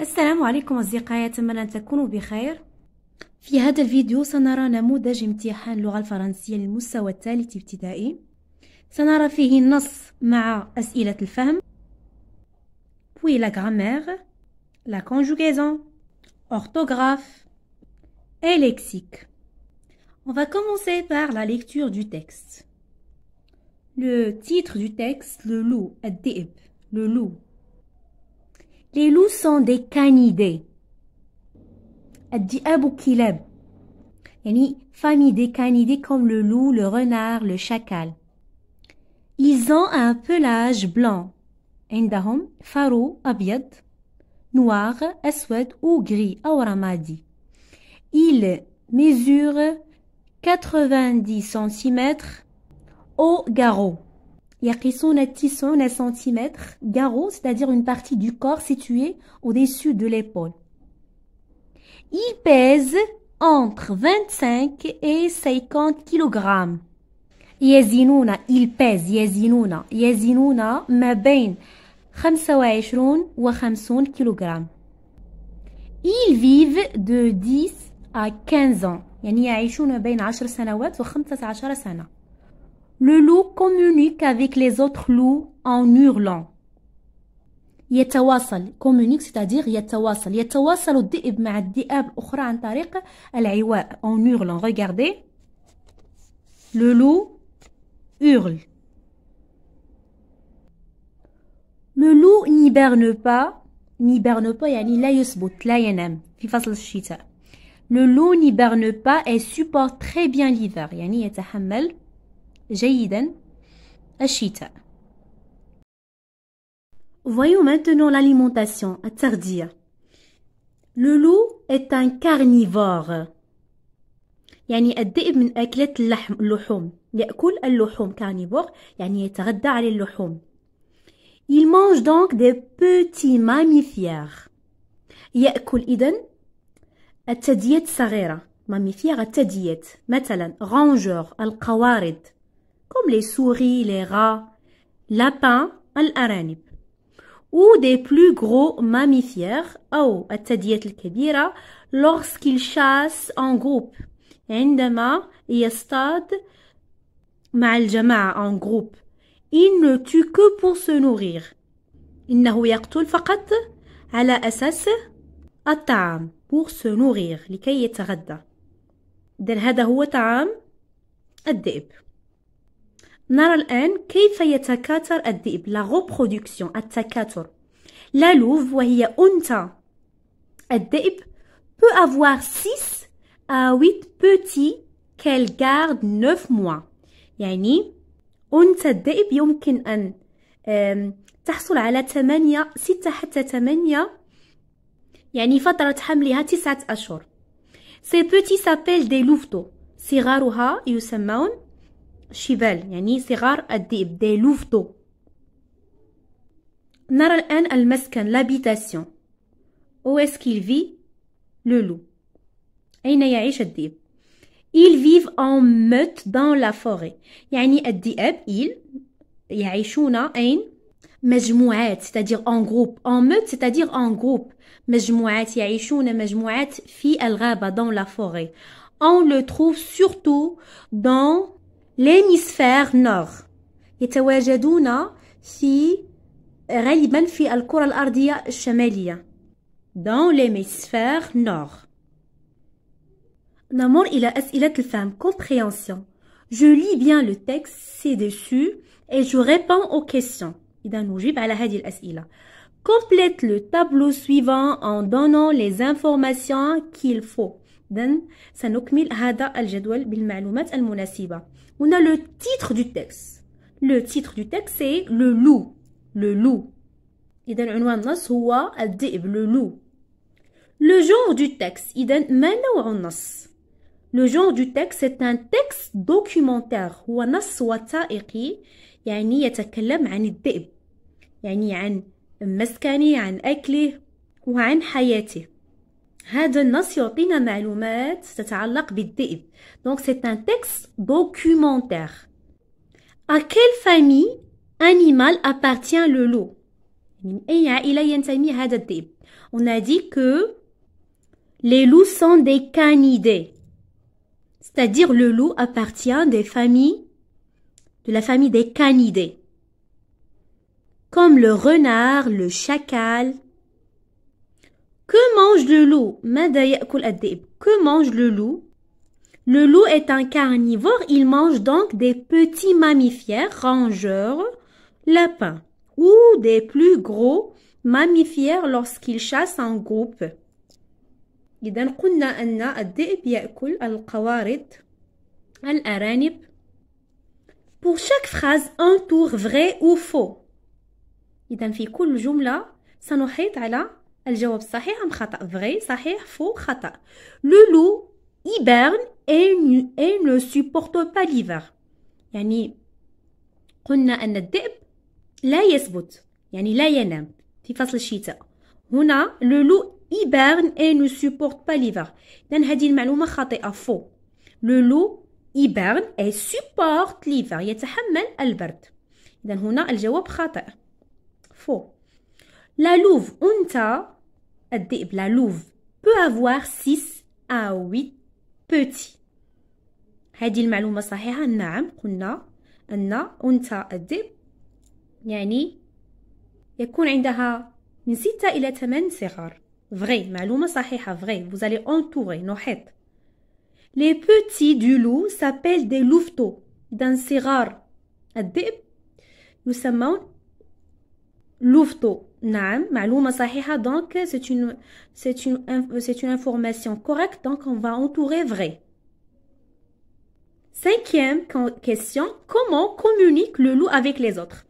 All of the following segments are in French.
السلام عليكم أصدقائي أتمنى أن تكونوا بخير في هذا الفيديو سنرى نموذج امتحان اللغة الفرنسية للمستوى الثالث ابتدائي سنرى فيه النص مع أسئلة الفهم puis la grammaire la conjugaison orthographe et lexique On va commencer par la lecture du texte. Le titre du texte, le loup, le loup, les loups sont des canidés. Kileb. et famille des canidés comme le loup, le renard, le chacal. Ils ont un pelage blanc. عندهم farou noir, أسود ou gris awramadi. Ils mesurent 90 cm au garrot cm garo, c'est-à-dire une partie du corps située au-dessus de l'épaule. Il pèse entre 25 et 50 kg. يزنون الباز يزنون يزنون ما بين 25 و 50 kg Ils vivent de 10 à 15 ans يعني يعيشون بين 10 سنوات و 15 سنة le loup communique avec les autres loups en hurlant. يتواصل communique c'est-à-dire يتواصل يتواصل الذئب مع الذئاب أخرى عن طريق العواء en hurlant regardez le loup hurle le loup n'hiberne pas n'hiberne pas يعني لا يثبت لا ينام في فصل الشتاء le loup n'hiberne pas et supporte très bien l'hiver يعني يتحمل جيدا الشتاء Voyons maintenant l'alimentation, التغذية. Le loup est un carnivore. يعني الذئب من أكلة اللحم اللحوم. يأكل اللحوم كارنيفور يعني يتغدى على اللحوم. Il mange donc des petits mammifères. يأكل إذن التديات الصغيرة. mammifères التديات مثلا رانجور القوارض. comme les souris, les rats, lapins, الأرانب ou des plus gros mammifères أو الثدييات الكبيرة lorsqu'ils chassent en groupe عندما يصطاد مع الجماعة en groupe il ne tue que pour se nourrir إنه يقتل فقط على أساس الطعام pour se nourrir لكي يتغذى إذن هذا هو طعام الذئب نرى الآن كيف يتكاثر الذئب لا غوبرودكسيون التكاثر لا لوف وهي أنثى الذئب peut avoir 6 à 8 petits qu'elle garde 9 mois يعني أنثى الذئب يمكن أن تحصل على 8 6 حتى 8 يعني فترة حملها 9 أشهر Ces petits s'appellent des louveteaux صغارها يسمون شيفال يعني صغار الذئب دي لوفتو نرى الآن المسكن لابيتاسيون أو اسكيل في لو لو أين يعيش الذئب Ils vivent en meute dans la forêt يعني الذئاب ils يعيشون أين مجموعات cest اون جروب اون موت en اون جروب مجموعات يعيشون مجموعات في الغابة دون لا فوري اون لو تروف سورتو دون l'hémisphère nord يتواجدون في غالبا في الكرة الأرضية الشمالية dans l'hémisphère nord نمر إلى أسئلة الفهم compréhension je lis bien le texte ci-dessus et je réponds aux questions إذا نجيب على هذه الأسئلة Complète le tableau suivant en donnant les informations qu'il faut. إذن سنكمل هذا الجدول بالمعلومات المناسبة. on a le titre du texte le titre du texte c'est le loup le loup Et dans النص nas le loup le genre du texte إذا ما نوع النص le genre du texte c'est un texte documentaire هو نص وثائقي يعني يتكلم عن الذئب يعني عن مسكنه عن أكله وعن حياته donc c'est un texte documentaire à quelle famille animal appartient le loup on a dit que les loups sont des canidés c'est-à-dire le loup appartient des familles de la famille des canidés comme le renard, le chacal, que mange le loup Que mange le loup Le loup est un carnivore, il mange donc des petits mammifères, rongeurs, lapins, ou des plus gros mammifères lorsqu'il chasse en groupe. قلنا Pour chaque phrase, un tour vrai ou faux. في كل جملة سنحيط على الجواب الصحيح ام خطا فري صحيح فو خطا لو لو يبرن اي نو ne با pas يعني قلنا ان الذئب لا يثبت يعني لا ينام في فصل الشتاء هنا لو لو يبرن اي نو سوبورت با ليفر اذا هذه المعلومه خاطئه فو لو لو يبرن اي سوبورت ليفر يتحمل البرد اذا هنا الجواب خاطئ فو La louve la louve, peut avoir 6 à 8 petits. هذه المعلومة صحيحة نعم قلنا أن que يعني يكون عندها من ستة إلى ثمان صغار vrai معلومة صحيحة vrai vous allez entourer les petits du loup s'appellent des louveteaux إذا صغار الذئب يسمون louveteaux Naam, donc c'est une c'est une c'est une information correcte donc on va entourer vrai Cinquième question comment communique le loup avec les autres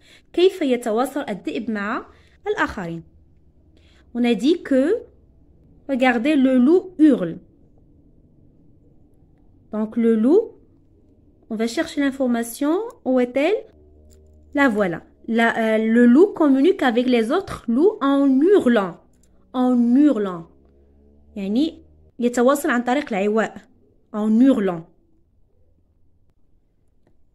On a dit que regardez le loup hurle donc le loup on va chercher l'information où est-elle la voilà la, euh, le loup communique avec les autres loups en hurlant en hurlant يعني يتواصل عن طريق العواء en hurlant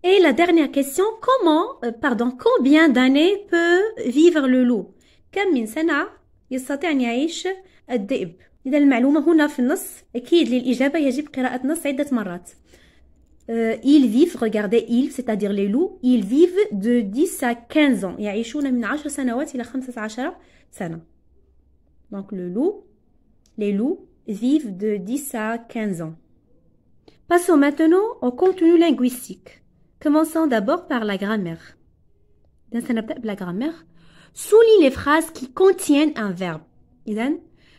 Et la dernière question, comment, euh, pardon, combien d'années peut vivre le loup كم من سنة يستطيع أن يعيش الذئب إذا المعلومة هنا في النص أكيد للإجابة يجب قراءة النص عدة مرات euh, ils vivent, regardez, ils, c'est-à-dire les loups, ils vivent de 10 à 15 ans. يعيشون من 10 سنوات 15 Donc le loup, les loups vivent de 10 à 15 ans. Passons maintenant au contenu linguistique. Commençons d'abord par la grammaire. Dans la grammaire, souligne les phrases qui contiennent un verbe. إذا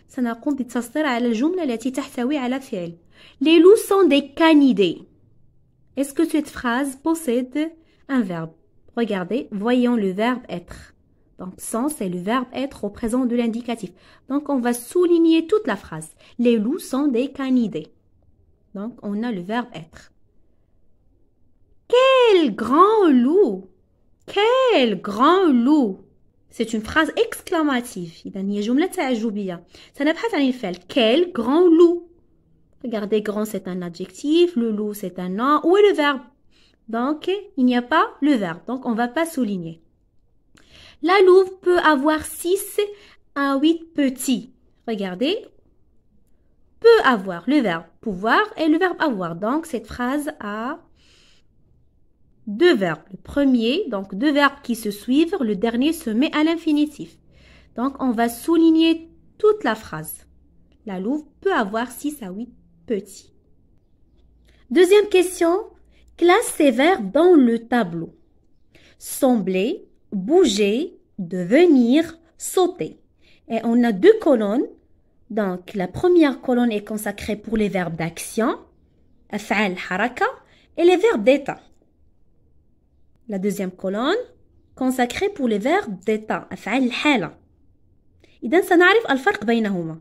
سنقوم بالتسطير على التي تحتوي على فعل. Les loups sont des canidés. Est-ce que cette phrase possède un verbe Regardez, voyons le verbe être. Donc, sans, c'est le verbe être au présent de l'indicatif. Donc, on va souligner toute la phrase. Les loups sont des canidés. Donc, on a le verbe être. Quel grand loup Quel grand loup C'est une phrase exclamative. Ça n'a pas Quel grand loup Regardez, grand, c'est un adjectif. Le loup, c'est un nom. Où est le verbe Donc, il n'y a pas le verbe. Donc, on ne va pas souligner. La louve peut avoir 6 à 8 petits. Regardez. Peut avoir le verbe pouvoir et le verbe avoir. Donc, cette phrase a deux verbes. Le premier, donc deux verbes qui se suivent, le dernier se met à l'infinitif. Donc, on va souligner toute la phrase. La louve peut avoir 6 à 8 petit. Deuxième question, classe ces verbes dans le tableau. Sembler, bouger, devenir, sauter. Et on a deux colonnes. Donc, la première colonne est consacrée pour les verbes d'action, af'al haraka, et les verbes d'état. La deuxième colonne, consacrée pour les verbes d'état, af'al hala. سنعرف الفرق بينهما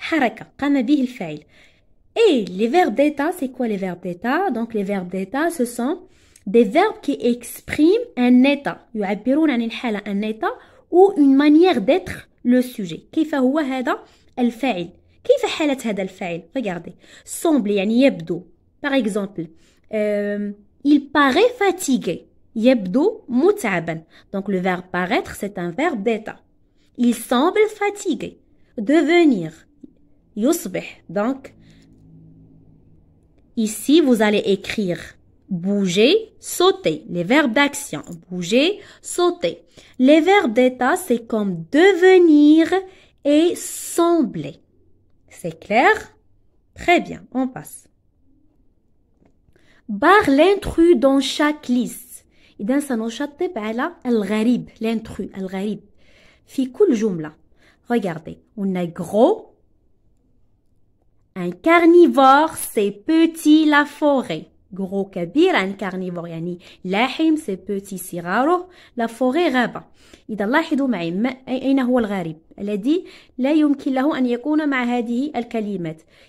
حركة قام به الفاعل Et les verbes d'état, c'est quoi les verbes d'état Donc les verbes d'état, ce sont des verbes qui expriment un état. يعبرون عن الحالة un état ou une manière d'être le sujet. كيف هو هذا الفاعل كيف حالة هذا الفاعل Regardez. Semble يعني يبدو. Par exemple, euh, il paraît fatigué. يبدو متعبا. Donc le verbe paraître, c'est un verbe d'état. Il semble fatigué. Devenir donc ici vous allez écrire bouger sauter les verbes d'action bouger sauter les verbes d'état c'est comme devenir et sembler c'est clair très bien on passe barre l'intrus dans chaque liste de سنشطب elle الغريب l'intrus الغريب fi كل jumla? regardez on a gros un carnivore, c'est petit la forêt. gros cabir, un carnivore يعني petit, c'est La forêt la forêt إذا لاحظوا معي ما أين هو الغريب الذي لا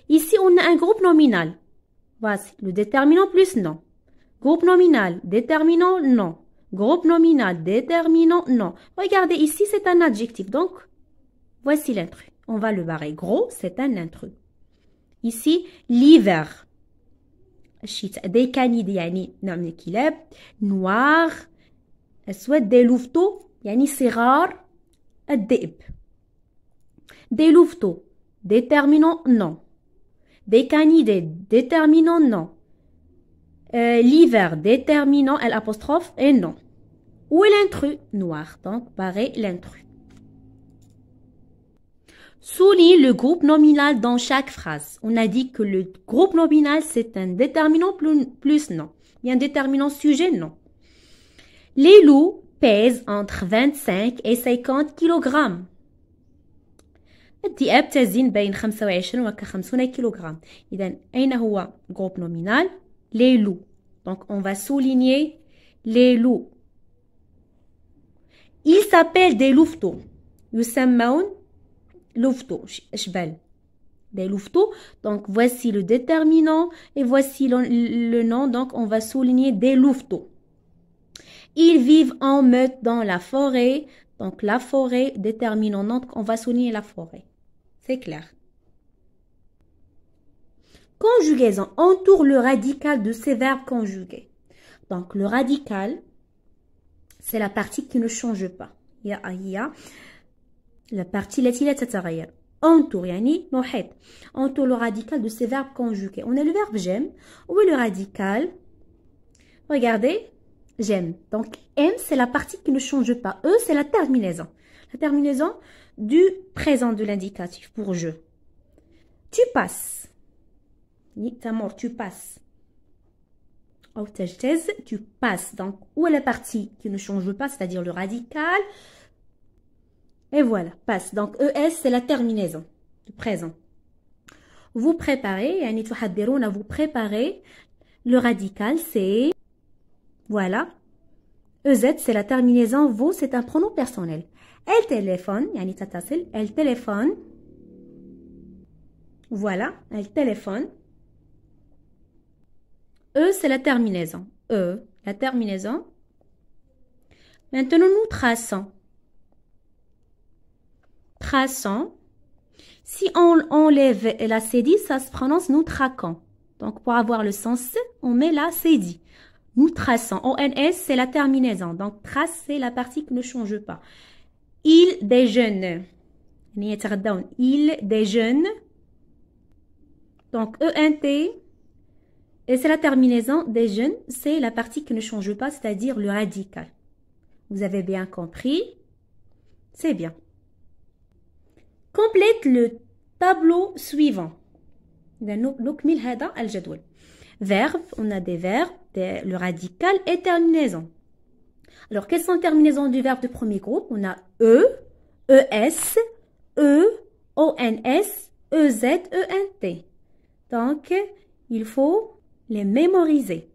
ici on a un groupe nominal voici le déterminant plus non groupe nominal déterminant non groupe nominal déterminant non regardez ici c'est un adjectif donc voici l'intrus on va le barrer gros c'est un intrus Ici, l'hiver. الشتاء دي كانيد يعني نوع من noir. des أسود il y a صغار des des louveteaux. déterminant non. Des canidés, déterminant non. Euh, l'hiver, déterminant l'apostrophe et non. Ou l'intrus noir, donc pareil l'intrus. Souligne le groupe nominal dans chaque phrase. On a dit que le groupe nominal, c'est un déterminant plus non. Il y a un déterminant sujet non. Les loups pèsent entre 25 et 50 kg. الذئاب تزن بين 25 و 50 kg. اذا اين هو groupe nominal Les loups. Donc, on va souligner les loups ils s'appellent des louveteaux يسمون cheval, des louveteaux. Donc voici le déterminant et voici le, nom. Donc on va souligner des louveteaux. Ils vivent en meute dans la forêt. Donc la forêt déterminant. Donc on va souligner la forêt. C'est clair. Conjugaison. Entoure le radical de ces verbes conjugués. Donc le radical, c'est la partie qui ne change pas. a la partie التي لا تتغير entoure يعني محيط Entour, le radical de ces verbes conjugués on a le verbe j'aime où est le radical regardez j'aime donc m c'est la partie qui ne change pas e c'est la terminaison la terminaison du présent de l'indicatif pour je tu passes mort tu passes tu passes donc où est la partie qui ne change pas c'est à dire le radical et voilà, passe. Donc, ES, c'est la terminaison du présent. Vous préparez, vous préparez le radical, c'est... Voilà. EZ, c'est la terminaison vous, c'est un pronom personnel. Elle téléphone, elle téléphone. Voilà, elle téléphone. E, c'est la terminaison. E, la terminaison. Maintenant, nous traçons. Si on enlève la cédille, ça se prononce nous traquons. Donc, pour avoir le sens, on met la cédille. Nous traçons. O-N-S, c'est la terminaison. Donc, trace, c'est la partie qui ne change pas. Il déjeune. Il déjeune. Donc, ENT, et c'est la terminaison des c'est la partie qui ne change pas, c'est-à-dire le radical. Vous avez bien compris C'est bien. Complète le tableau suivant. Ben, verbe, on a des verbes, le radical et terminaison. Alors, quelles sont les terminaisons du verbe du premier groupe On a E, ES, E, ONS, EZ, e ENT. Donc, il faut les mémoriser.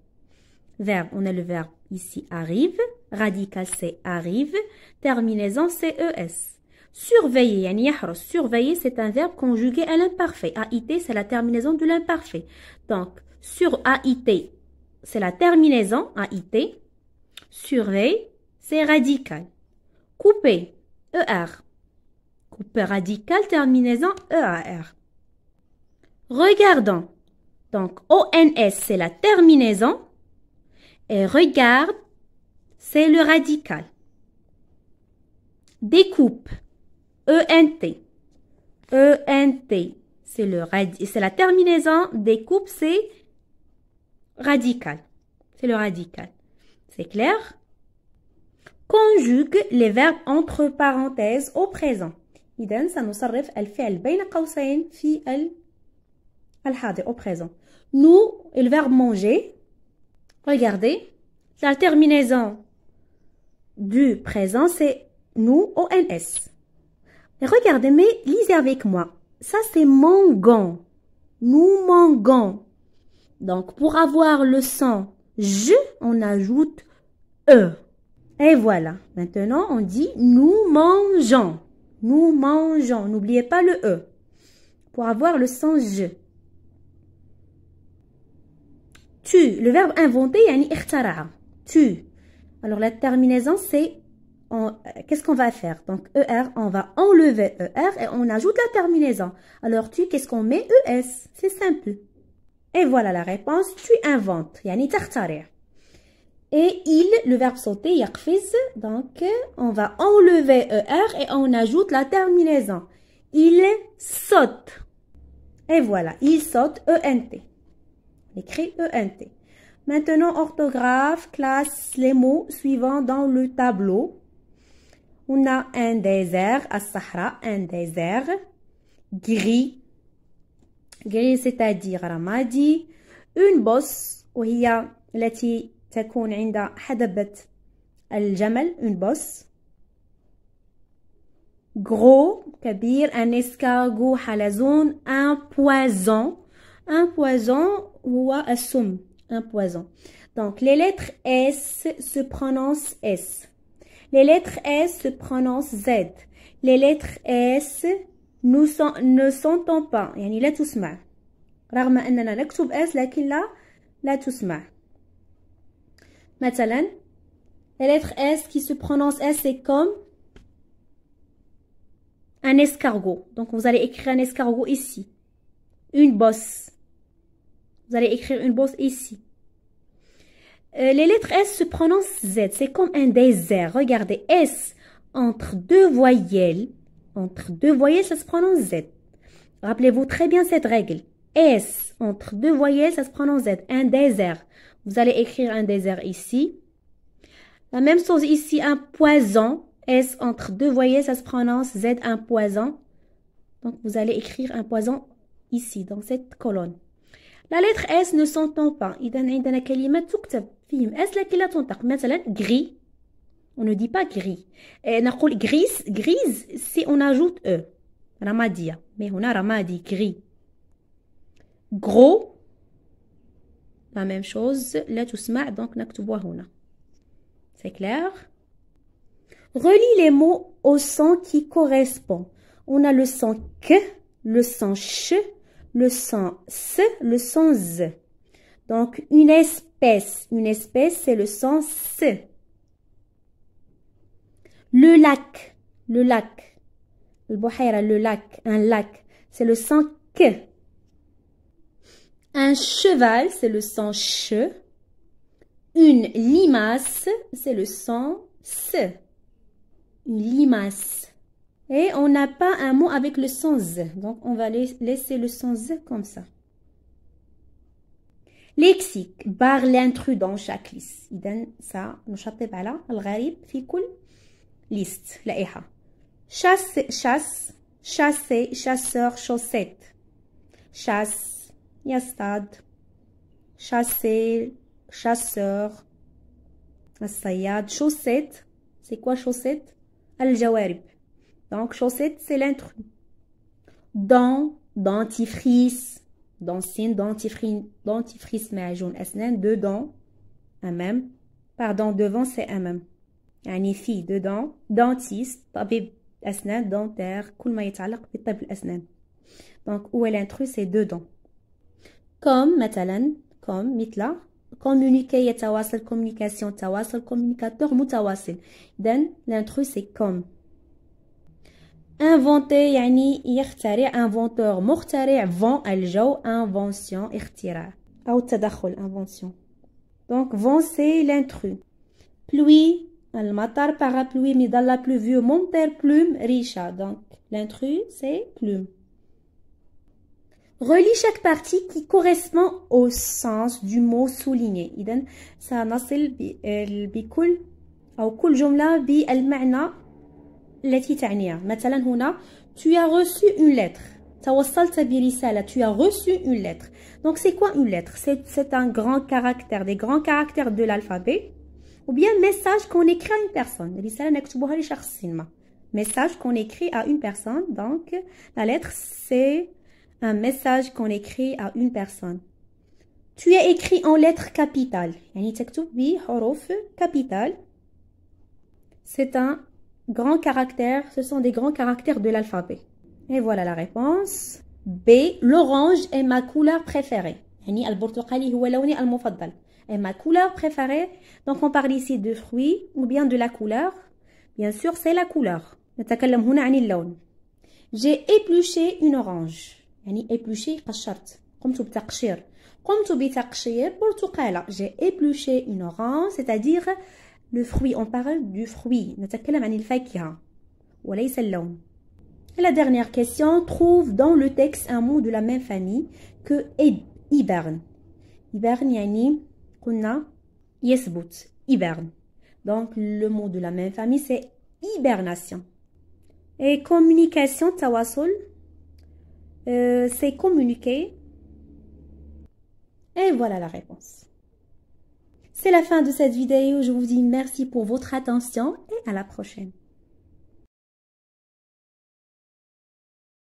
Verbe, on a le verbe ici arrive, radical c'est arrive, terminaison c'est ES. Surveiller, yani surveiller, c'est un verbe conjugué à l'imparfait. AIT, c'est la terminaison de l'imparfait. Donc, sur AIT, c'est la terminaison AIT. Surveille, c'est radical. Couper, ER. Couper radical, terminaison EAR. Regardons. Donc, ONS, c'est la terminaison. Et regarde, c'est le radical. Découpe. ENT. ENT, c'est le c'est la terminaison des coupes, c'est radical. C'est le radical. C'est clair? Conjugue les verbes entre parenthèses au présent. ça nous الفعل بين قوسين في الحاضر au présent. Nous, le verbe manger, regardez, la terminaison du présent, c'est nous, ONS. Regardez, mais lisez avec moi. Ça, c'est mangan. Nous manguons. Donc, pour avoir le son je, on ajoute e. Et voilà. Maintenant, on dit nous mangeons. Nous mangeons. N'oubliez pas le e. Pour avoir le son je. Tu. Le verbe inventé, inventer, yani Tu. Alors, la terminaison, c'est qu'est-ce qu'on va faire Donc, ER, on va enlever ER et on ajoute la terminaison. Alors, tu, qu'est-ce qu'on met ES C'est simple. Et voilà la réponse. Tu inventes. Yani tartare. Et il, le verbe sauter, yakfiz. Donc, on va enlever ER et on ajoute la terminaison. Il saute. Et voilà, il saute ENT. écrit ENT. Maintenant, orthographe, classe les mots suivants dans le tableau. On a un désert, à Sahara, un désert gris. Gris, c'est-à-dire ramadi. Une bosse, وهي التي تكون عند حدبة Jamel une bosse. Gros, كبير, un escargot, zone un poison. Un poison, هو السم, un poison. Donc, les lettres S se prononcent S. Les lettres S se prononcent Z. Les lettres S nous sont, ne s'entendent pas. يعني لا تسمع. رغم نكتب S لكن لا les lettres S qui se prononcent S c'est comme un escargot. Donc vous allez écrire un escargot ici. Une bosse. Vous allez écrire une bosse ici. Euh, les lettres S se prononcent Z. C'est comme un désert. Regardez, S entre deux voyelles. Entre deux voyelles, ça se prononce Z. Rappelez-vous très bien cette règle. S entre deux voyelles, ça se prononce Z. Un désert. Vous allez écrire un désert ici. La même chose ici, un poison. S entre deux voyelles, ça se prononce Z, un poison. Donc, vous allez écrire un poison ici, dans cette colonne. La lettre S ne s'entend pas. Il y a un certain nombre de mots s cette lettre ne pas. Par exemple, gris. On ne dit pas gris. On dit gris. Grise. Grise. C'est on ajoute e. Rama Mais on a gris. Gros. La même chose. La tousserette. Donc, on ne peut C'est clair. Relie les mots au son qui correspond. On a le son K. Le son CHE le sang « S, le sang « Z. Donc, une espèce. Une espèce, c'est le sang « S. Le lac. Le lac. Le le lac. Un lac. C'est le sang « K. Un cheval, c'est le sang « Ch. Une limace, c'est le sang « S. Une limace. Et on n'a pas un mot avec le son Z. Donc, on va laisser le son Z comme ça. Lexique barre l'intrus dans chaque liste. donne ça نشطب على الغريب في كل liste e Chasse, chasse, chasseur, chaussette. Chasse, Yastad. Chasser, chasseur. Sayad. chaussette. C'est quoi chaussette? Al-jawarib. Donc, chaussette, c'est l'intrus. Dents, dentifrice. Dans Dancine, dentifrice, dentifrice, mais jaune. dents, un même. Pardon, devant, c'est un même. يعني deux dents, dentiste طبيب أسنان dentaire كل ما يتعلق بطب الأسنان donc où est l'intrus c'est deux dents. comme مثلا comme mitla. communiquer يتواصل communication tawasel communicateur متواصل then l'intrus c'est comme inventer yani يخترع inventeur مخترع vent الجو invention اختراع او تدخل invention donc vent c'est l'intrus pluie المطر parapluie midala, pluvieux monter plume risha. donc l'intrus c'est plume relie chaque partie qui correspond au sens du mot souligné ça سنصل بكل او كل جمله بالمعنى tu as reçu une lettre tu as reçu une lettre donc c'est quoi une lettre c'est un grand caractère des grands caractères de l'alphabet ou bien message qu'on écrit à une personne message qu'on écrit à une personne donc la lettre c'est un message qu'on écrit à une personne tu as écrit en lettres capitales يعني تكتب بحروف capitales c'est un grands caractères, ce sont des grands caractères de l'alphabet. Et voilà la réponse. B. L'orange est ma couleur préférée. يعني البرتقالي هو المفضل. Est ma couleur préférée. Donc on parle ici de fruits ou bien de la couleur. Bien sûr, c'est la couleur. نتكلم هنا عن اللون. J'ai épluché une orange. يعني épluché قشرت. قمت بتقشير. قمت بتقشير J'ai épluché une orange, c'est-à-dire le fruit, on parle du fruit, la dernière question, trouve dans le texte un mot de la même famille que hiberne. Hiberne Donc le mot de la même famille c'est hibernation. Et communication euh, c'est communiquer. Et voilà la réponse. C'est la fin de cette vidéo. Je vous dis merci pour votre attention et à la prochaine.